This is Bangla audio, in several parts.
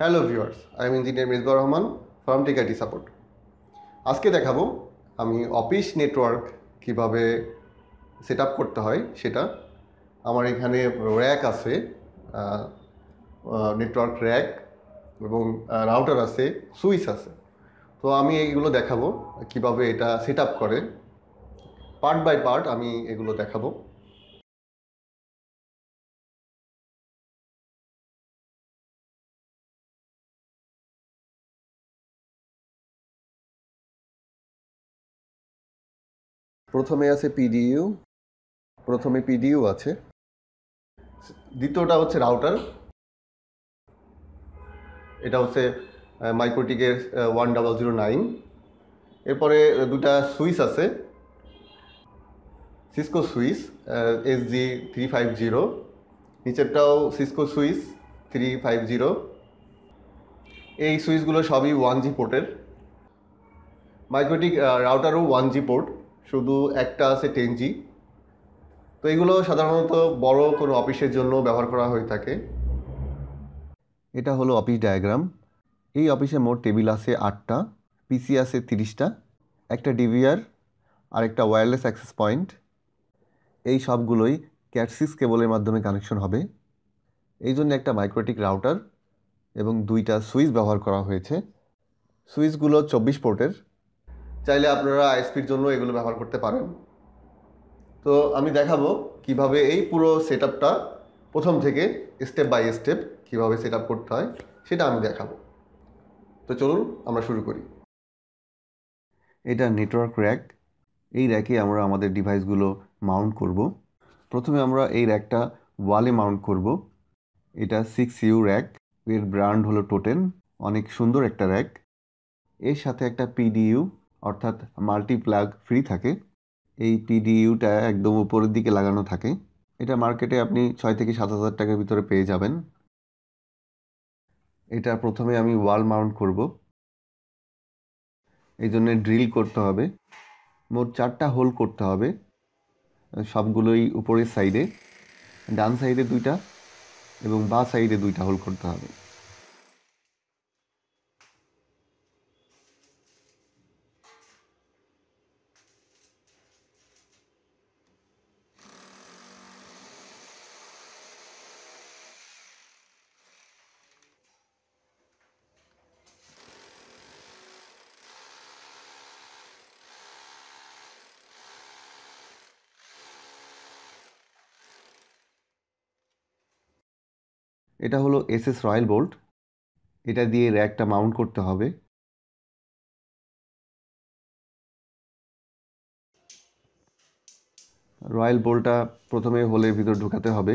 hello viewers M engineer Misba Rahman from tech IT support আজকে দেখাবো আমি অফিস নেটওয়ার্ক কিভাবে সেট করতে হয় সেটা আমার এখানে র্যাক আছে নেটওয়ার্ক র্যাক এবং রাউটার আছে সুইচ আছে তো আমি এইগুলো দেখাবো কিভাবে এটা সেট করে পার্ট বাই পার্ট আমি এগুলো দেখাবো প্রথমে আছে পিডিইউ প্রথমে পিডিইউ আছে দ্বিতীয়টা হচ্ছে রাউটার এটা হচ্ছে মাইক্রোটিকের ওয়ান ডাবল জিরো নাইন এরপরে দুটা সুইচ আছে Cisco switch S G three five zero নিচেরটাও Cisco switch three five zero এই সুইচগুলো সবই ওয়ান জি পোর্টের মাইক্রোটিক রাউটারও ওয়ান জি পোর্ট শুধু একটা আছে টেন জি তো এগুলো সাধারণত বড় কোনো অফিসের জন্য ব্যবহার করা হয়ে থাকে এটা হলো অফিস ডায়াগ্রাম এই অফিসে মোট টেবিল আছে আটটা পিসি আছে তিরিশটা একটা ডিভিআর আর একটা ওয়্যারলেস অ্যাক্সেস পয়েন্ট এই সবগুলোই ক্যাটসিস কেবলের মাধ্যমে কানেকশন হবে এই জন্য একটা মাইক্রোটিক রাউটার এবং দুইটা সুইচ ব্যবহার করা হয়েছে সুইচগুলো চব্বিশ পোর্টের চাইলে আপনারা আইএসপির জন্য এগুলো ব্যবহার করতে পারেন তো আমি দেখাবো কিভাবে এই পুরো সেট প্রথম থেকে স্টেপ বাই স্টেপ কিভাবে সেট করতে হয় সেটা আমি দেখাবো তো চলুন আমরা শুরু করি এটা নেটওয়ার্ক র্যাক এই র্যাকে আমরা আমাদের ডিভাইসগুলো মাউন্ট করব প্রথমে আমরা এই র্যাকটা ওয়ালে মাউন্ট করব এটা সিক্স ইউ র্যাক এর ব্র্যান্ড হলো টোটেন অনেক সুন্দর একটা র্যাক এর সাথে একটা পিডিইউ অর্থাৎ মাল্টিপ্লাগ ফ্রি থাকে এই পিডিইউটা একদম উপরের দিকে লাগানো থাকে এটা মার্কেটে আপনি ছয় থেকে সাত হাজার টাকার ভিতরে পেয়ে যাবেন এটা প্রথমে আমি ওয়াল মাউন্ট করব এই জন্যে ড্রিল করতে হবে মোট চারটা হোল করতে হবে সবগুলোই উপরের সাইডে ডান সাইডে দুইটা এবং বা সাইডে দুইটা হোল করতে হবে এটা হলো এসএস রয়্যাল বোল্ট এটা দিয়ে র্যাকটা মাউন্ট করতে হবে রয়্যাল বোল্টটা প্রথমে হোলের ভিতর ঢোকাতে হবে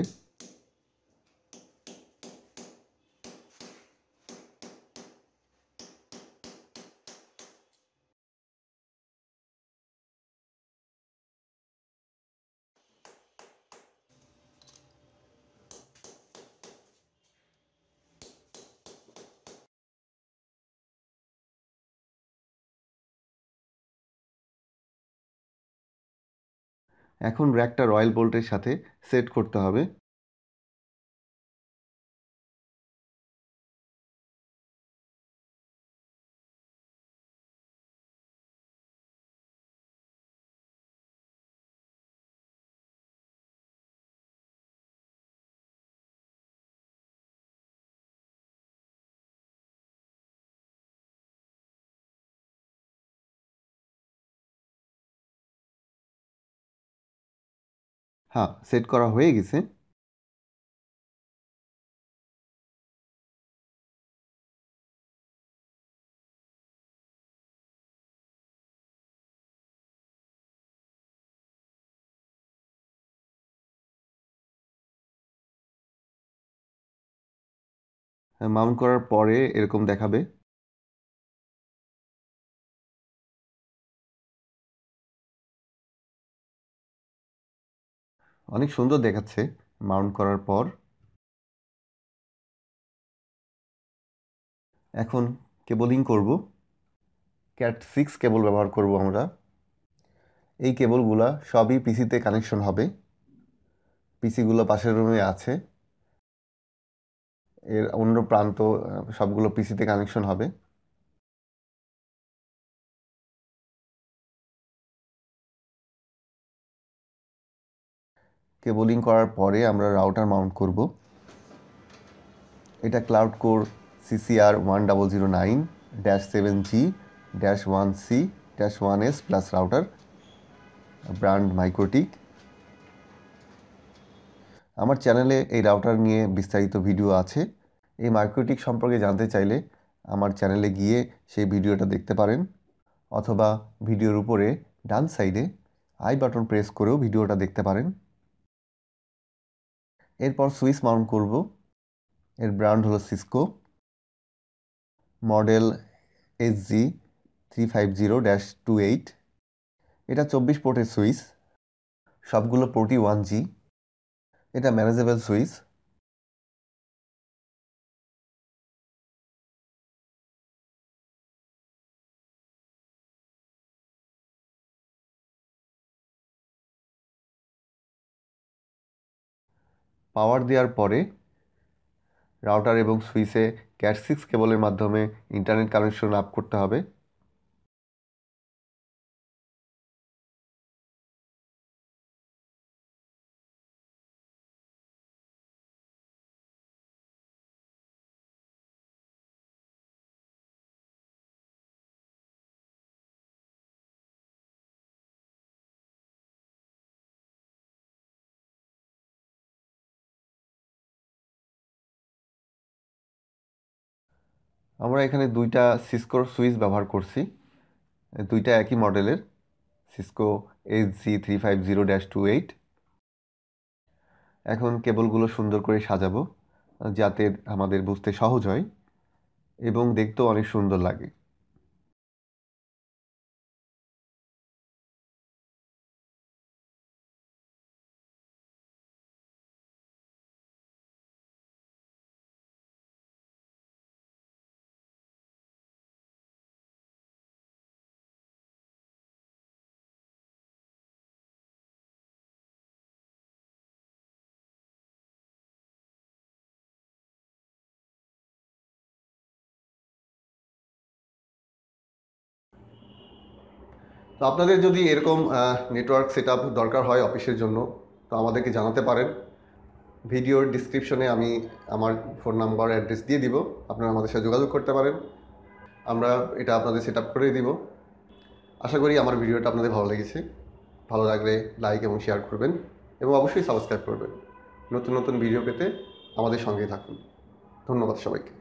এখন র্যাকটা রয়্যাল বোল্টের সাথে সেট করতে হবে হ্যাঁ সেট করা হয়ে গেছে মাউন্ট করার পরে এরকম দেখাবে অনেক সুন্দর দেখাচ্ছে মাউন্ট করার পর এখন কেবলিং করব ক্যাট সিক্স কেবল ব্যবহার করব আমরা এই কেবলগুলা সবই পিসিতে কানেকশন হবে পিসিগুলো পাশের রুমে আছে এর অন্য প্রান্ত সবগুলো পিসিতে কানেকশন হবে কেবলিং করার পরে আমরা রাউটার মাউন্ট করব এটা cloud core CCR one double zero nine dash seven G dash one C dash one S plus router brand MikroTik আমার চ্যানেলে এই রাউটার নিয়ে বিস্তারিত ভিডিও আছে এই মাইক্রোটিক সম্পর্কে জানতে চাইলে আমার চ্যানেলে গিয়ে সেই ভিডিওটা দেখতে পারেন অথবা ভিডিওর উপরে ডান সাইডে আই বাটন প্রেস করেও ভিডিওটা দেখতে পারেন এরপর সুইচ মাউন্ট করব এর ব্র্যান্ড হলো Cisco model S G three five zero dash two eight এটা চব্বিশ পোর্টের সুইচ সবগুলো পোর্টই ওয়ান জি এটা ম্যানেজেবল সুইচ পাওয়ার দেওয়ার পরে রাউটার এবং সুইচে ক্যাট সিক্স কেবলের মাধ্যমে ইন্টারনেট কানেকশন আপ করতে হবে আমরা এখানে দুইটা সিসকোর সুইচ ব্যবহার করছি দুইটা একই মডেলের Cisco H G three five zero dash two eight এখন কেবলগুলো সুন্দর করে সাজাবো যাতে আমাদের বুঝতে সহজ হয় এবং দেখতেও অনেক সুন্দর লাগে তো আপনাদের যদি এরকম নেটওয়ার্ক সেট দরকার হয় অফিসের জন্য তো আমাদেরকে জানাতে পারেন ভিডিওর ডিসক্রিপশনে আমি আমার ফোন নাম্বার অ্যাড্রেস দিয়ে দিব আপনারা আমাদের সাথে যোগাযোগ করতে পারেন আমরা এটা আপনাদের সেট করে দিব আশা করি আমার ভিডিওটা আপনাদের ভালো লেগেছে ভালো লাগলে লাইক এবং শেয়ার করবেন এবং অবশ্যই সাবস্ক্রাইব করবেন নতুন নতুন ভিডিও পেতে আমাদের সঙ্গেই থাকুন ধন্যবাদ সবাইকে